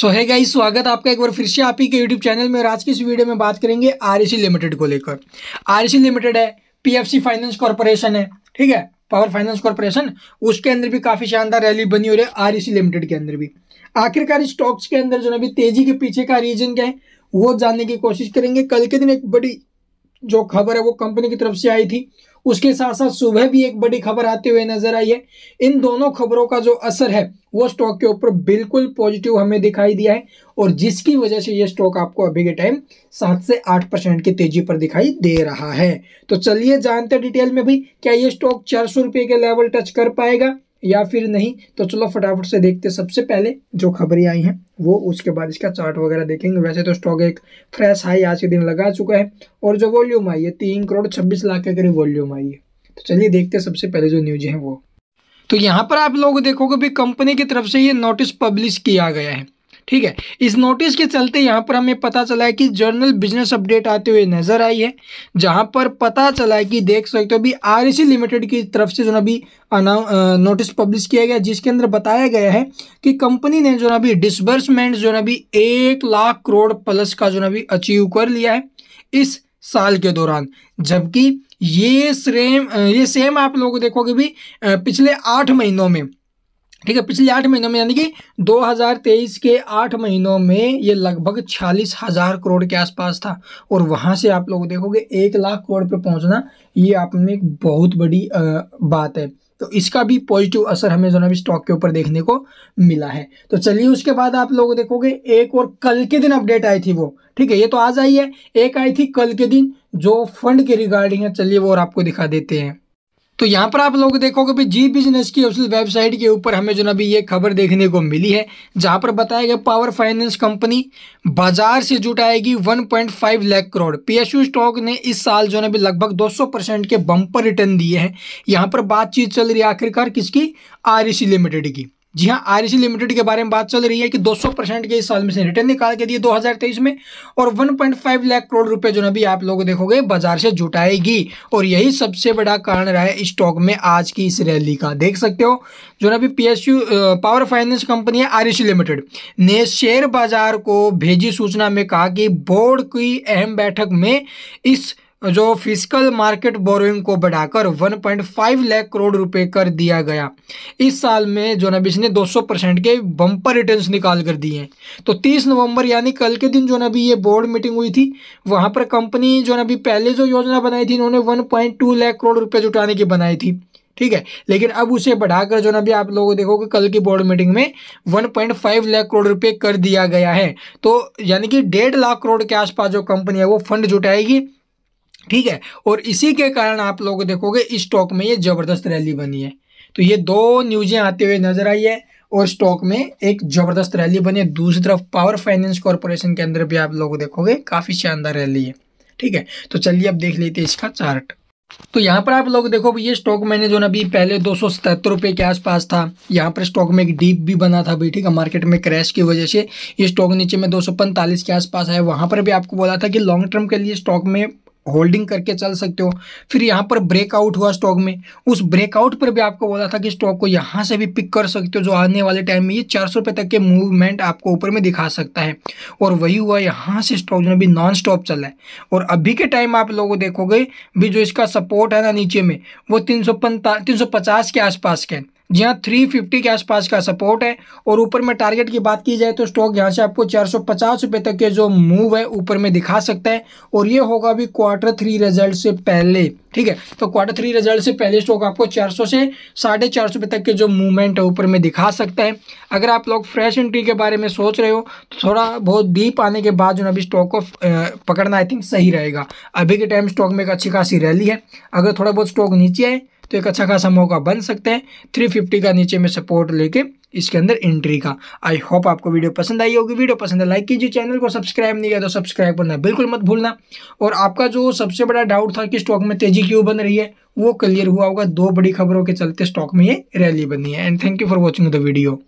सो है गाई स्वागत आपका एक बार फिर से आप ही के यूट्यूब चैनल में और आज की इस वीडियो में बात करेंगे आर लिमिटेड e को लेकर आर लिमिटेड e है पीएफसी फाइनेंस कॉरपोरेशन है ठीक है पावर फाइनेंस कॉरपोरेशन उसके अंदर भी काफ़ी शानदार रैली बनी हो रही है आर लिमिटेड e के अंदर भी आखिरकार स्टॉक्स के अंदर जो अभी तेजी के पीछे का रीजन क्या है वो जानने की कोशिश करेंगे कल के दिन एक बड़ी जो खबर है वो कंपनी की तरफ से आई थी उसके साथ साथ सुबह भी एक बड़ी खबर आते हुए नजर आई है इन दोनों खबरों का जो असर है वो स्टॉक के ऊपर बिल्कुल पॉजिटिव हमें दिखाई दिया है और जिसकी वजह से ये स्टॉक आपको अभी के टाइम सात से आठ परसेंट की तेजी पर दिखाई दे रहा है तो चलिए जानते डिटेल में भी क्या ये स्टॉक चार सौ रुपये के लेवल टच कर पाएगा या फिर नहीं तो चलो फटाफट से देखते सबसे पहले जो खबरें आई हैं वो उसके बाद इसका चार्ट वगैरह देखेंगे वैसे तो स्टॉक एक फ्रेश हाई आज के दिन लगा चुका है और जो वॉल्यूम आई है तीन करोड़ छब्बीस लाख के करीब वॉल्यूम आई है तो चलिए देखते सबसे पहले जो न्यूज है वो तो यहाँ पर आप लोग देखोगे भी कंपनी की तरफ से ये नोटिस पब्लिश किया गया है ठीक है इस नोटिस के चलते यहाँ पर हमें पता चला है कि जर्नल बिजनेस अपडेट आते हुए नजर आई है जहाँ पर पता चला है कि देख सकते हो अभी आर लिमिटेड e की तरफ से जो ना अभी नोटिस पब्लिश किया गया जिसके अंदर बताया गया है कि कंपनी ने जो ना अभी डिसबर्समेंट जो ना अभी एक लाख करोड़ प्लस का जो ना अभी अचीव कर लिया है इस साल के दौरान जबकि ये सेम ये सेम आप लोग देखोगे भी पिछले आठ महीनों में ठीक है पिछले आठ महीनों में यानी कि 2023 के आठ महीनों में ये लगभग छियालीस हज़ार करोड़ के आसपास था और वहां से आप लोग देखोगे एक लाख करोड़ पर पहुंचना ये आप में एक बहुत बड़ी बात है तो इसका भी पॉजिटिव असर हमें जो है स्टॉक के ऊपर देखने को मिला है तो चलिए उसके बाद आप लोग देखोगे एक और कल के दिन अपडेट आई थी वो ठीक है ये तो आज आई है एक आई थी कल के दिन जो फंड के रिगार्डिंग है चलिए वो और आपको दिखा देते हैं तो यहाँ पर आप लोग देखोगे भी जी बिजनेस की ऑफिशियल वेबसाइट के ऊपर हमें जो ना अभी ये खबर देखने को मिली है जहाँ पर बताया गया पावर फाइनेंस कंपनी बाजार से जुटाएगी 1.5 लाख करोड़ पीएसयू स्टॉक ने इस साल जो ना अभी लगभग 200 परसेंट के बम्पर रिटर्न दिए हैं यहाँ पर बातचीत चल रही है आखिरकार किसकी आर लिमिटेड की जी हाँ आर लिमिटेड e के बारे में बात चल रही है कि 200 परसेंट के इस साल में से रिटर्न निकाल के दिए 2023 में और 1.5 लाख करोड़ रुपए जो ना भी आप लोग देखोगे बाजार से जुटाएगी और यही सबसे बड़ा कारण रहा है स्टॉक में आज की इस रैली का देख सकते हो जो ना भी पी पावर फाइनेंस कंपनी है आर लिमिटेड e ने शेयर बाजार को भेजी सूचना में कहा कि बोर्ड की अहम बैठक में इस जो फिजिकल मार्केट बोरोइंग को बढ़ाकर 1.5 लाख करोड़ रुपए कर दिया गया इस साल में जो नबी ने 200 परसेंट के बम्पर रिटर्न्स निकाल कर दिए हैं तो 30 नवंबर यानी कल के दिन जो नबी ये बोर्ड मीटिंग हुई थी वहाँ पर कंपनी जो नबी पहले जो योजना बनाई थी इन्होंने 1.2 लाख करोड़ रुपये जुटाने की बनाई थी ठीक है लेकिन अब उसे बढ़ाकर जो ना भी आप लोगों देखोगे कल की बोर्ड मीटिंग में 1.5 लाख करोड़ रुपए कर दिया गया है तो यानी कि डेढ़ लाख करोड़ के आसपास जो कंपनी है वो फंड जुटाएगी ठीक है और इसी के कारण आप लोग देखोगे स्टॉक में ये ज़बरदस्त रैली बनी है तो ये दो न्यूज़ें आते हुए नजर आई है और स्टॉक में एक ज़बरदस्त रैली बनी है दूसरी तरफ पावर फाइनेंस कॉरपोरेशन के अंदर भी आप लोग देखोगे काफ़ी शानदार रैली है ठीक है तो चलिए अब देख लेते हैं इसका चार्ट तो यहाँ पर आप लोग देखो ये स्टॉक मैंने जो ना अभी पहले दो सौ के आसपास था यहाँ पर स्टॉक में एक डीप भी बना था भाई ठीक है मार्केट में क्रैश की वजह से ये स्टॉक नीचे में दो के आसपास है वहाँ पर भी आपको बोला था कि लॉन्ग टर्म के लिए स्टॉक में होल्डिंग करके चल सकते हो फिर यहाँ पर ब्रेकआउट हुआ स्टॉक में उस ब्रेकआउट पर भी आपको बोला था कि स्टॉक को यहाँ से भी पिक कर सकते हो जो आने वाले टाइम में ये चार सौ रुपये तक के मूवमेंट आपको ऊपर में दिखा सकता है और वही हुआ यहाँ से स्टॉक जो अभी नॉन स्टॉप चल रहा है और अभी के टाइम आप लोगों देखोगे भी जो इसका सपोर्ट है ना नीचे में वो तीन सौ के आसपास के जहाँ 350 के आसपास का सपोर्ट है और ऊपर में टारगेट की बात की जाए तो स्टॉक यहाँ से आपको चार सौ तक के जो मूव है ऊपर में दिखा सकता है और ये होगा भी क्वार्टर थ्री रिजल्ट से पहले ठीक है तो क्वार्टर थ्री रिजल्ट से पहले स्टॉक आपको 400 से साढ़े चार सौ तक के जो मूवमेंट है ऊपर में दिखा सकता है अगर आप लोग फ्रेश एंट्री के बारे में सोच रहे हो तो थोड़ा बहुत डीप आने के बाद जो अभी स्टॉक को पकड़ना आई थिंक सही रहेगा अभी के टाइम स्टॉक में एक अच्छी खासी रैली है अगर थोड़ा बहुत स्टॉक नीचे आए तो एक अच्छा खासा मौका बन सकता है फिफ्टी का नीचे में सपोर्ट लेके इसके अंदर एंट्री का आई होप आपको वीडियो पसंद आई होगी वीडियो पसंद है लाइक कीजिए चैनल को सब्सक्राइब नहीं किया तो सब्सक्राइब करना बिल्कुल मत भूलना और आपका जो सबसे बड़ा डाउट था कि स्टॉक में तेजी क्यों बन रही है वो क्लियर हुआ होगा दो बड़ी खबरों के चलते स्टॉक में ये रैली बनी है and thank you for watching the video